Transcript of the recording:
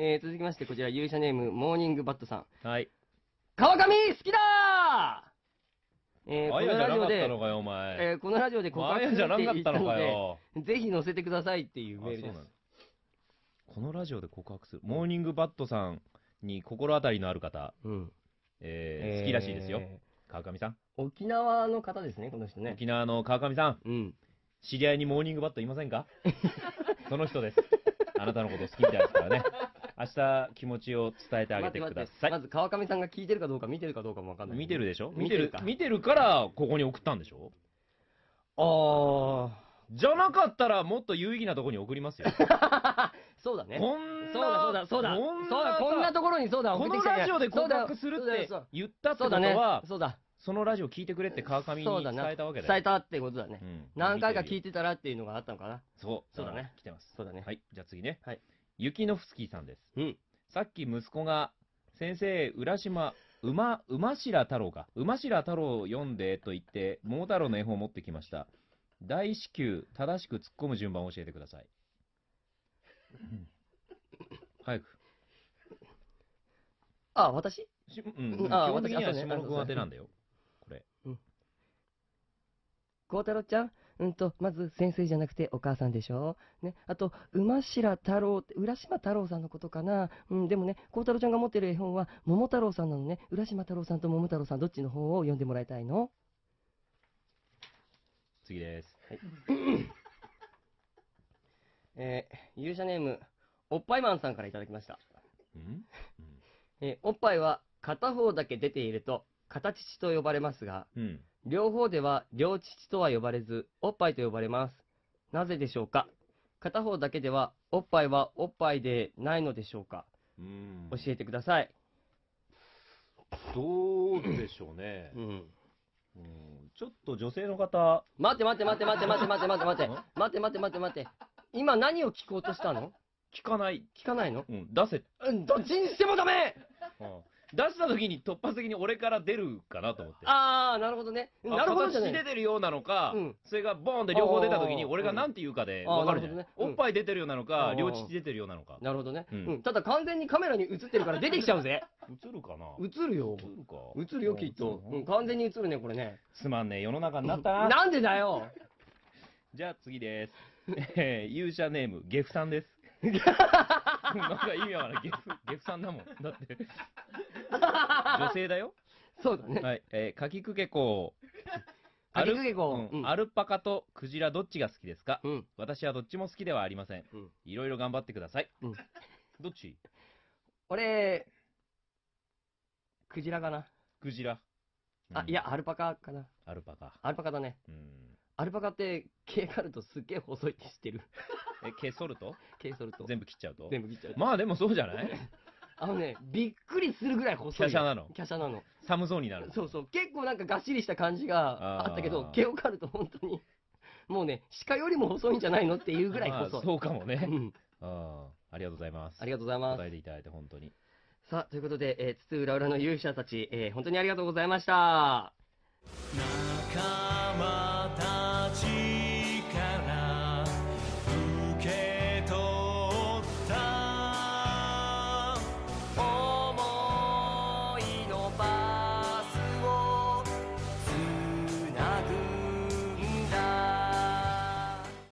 えー、続きまして、こちら、勇者ネーム、モーニングバットさん。はい。川上好きだーえー、このラジオで、えー、このラジオで告白じゃなかったのかぜひ載せてくださいっていうメールです。このラジオで告白する。モーニングバットさんに心当たりのある方、うん、えー、好きらしいですよ。えー、川上さん。沖縄の方ですね、この人ね。沖縄の川上さん。うん。知り合いにモーニングバットいませんか その人です。あなたのこと好きみたいですからね。明日気持ちを伝えてあげてください。まず川上さんが聞いてるかどうか見てるかどうかもわかんない。見てるでしょ見てる見てるから、ここに送ったんでしょああ。じゃなかったら、もっと有意義なところに送りますよ。そうだね。こんそうだそうだそうだ。そうだ、こんなところにそうだ、送ってきたこのラジオで告白するって言ったってことは、そうだ。そのラジオ聞いてくれって川上に伝えたわけだよ。伝えたってことだね。何回か聞いてたらっていうのがあったのかな。そう。そうだね。来てます。そうだね。はい。じゃあ次ね。はい。雪のふすきさんです。うん。さっき息子が、先生、浦島、馬、馬白太郎か。馬白太郎を読んで、と言って、桃太郎の絵本を持ってきました。大至急、正しく突っ込む順番を教えてください。早く。あ、私しうん、うんあー本的には私あそうね下の君宛てなんだよ。これ。孝太郎ちゃん、うんと、まず先生じゃなくてお母さんでしょね。あと、馬白太郎、浦島太郎さんのことかな。うん、でもね、孝太郎ちゃんが持ってる絵本は桃太郎さんなのね。浦島太郎さんと桃太郎さん、どっちの方を読んでもらいたいの次です。はい。えー、勇者ネーム、おっぱいマンさんから頂きました。んえー、おっぱいは片方だけ出ていると、形と呼ばれますが、うん、両方では両乳とは呼ばれず、おっぱいと呼ばれます。なぜでしょうか片方だけでは、おっぱいはおっぱいでないのでしょうかうん教えてください。どうでしょうねう。ん。うんちょっと女性の方、待って待って待って待って待って待って待って待って待って待って待って。今何を聞こうとしたの聞かない。聞かないのうん、出せ。うん、どっちにしてもダメうん出した時に突発的に俺から出るかなと思って。ああ、なるほどね。なるほどじ出てるようなのか、それがボーンって両方出た時に俺が何て言うかで分かるじゃんおっぱい出てるようなのか、両乳出てるようなのか。なるほどね、ただ完全にカメラに映ってるから出てきちゃうぜ。映るかな映るよ。映るか映るよ、きっと。完全に映るね、これね。すまんね世の中になったな。なんでだよ。じゃあ次です。え ー勇者ネーム、ゲフさんです。なんか意味わからん。ゲフ、ゲフさんだもん。だって、女性だよ。そうだね。はい。えー、かきくけこう。かきくけこうん。アルパカとクジラどっちが好きですかうん。私はどっちも好きではありません。うんいろいろ頑張ってください。うん。どっち俺、クジラかな。クジラ。あ、うんい。や、アルパカかな。アルパカ。アルパカだね。うん。アルパカって、毛があるとすっげえ細いって知ってる。え、毛剃ると毛剃ると。全部切っちゃうと全部切っちゃう。まあでもそうじゃないあのね、びっくりするぐらい細い。華奢なの華奢なの。寒そうになる。そうそう。結構なんかがっしりした感じがあったけど、毛を刈ると本当に、もうね、鹿よりも細いんじゃないのっていうぐらい細い。そうかもね。うん。あありがとうございます。ありがとうございます。答えていただいて本当に。さあ、ということで、えー、うらうらの勇者たち、えー、本当にありがとうございました。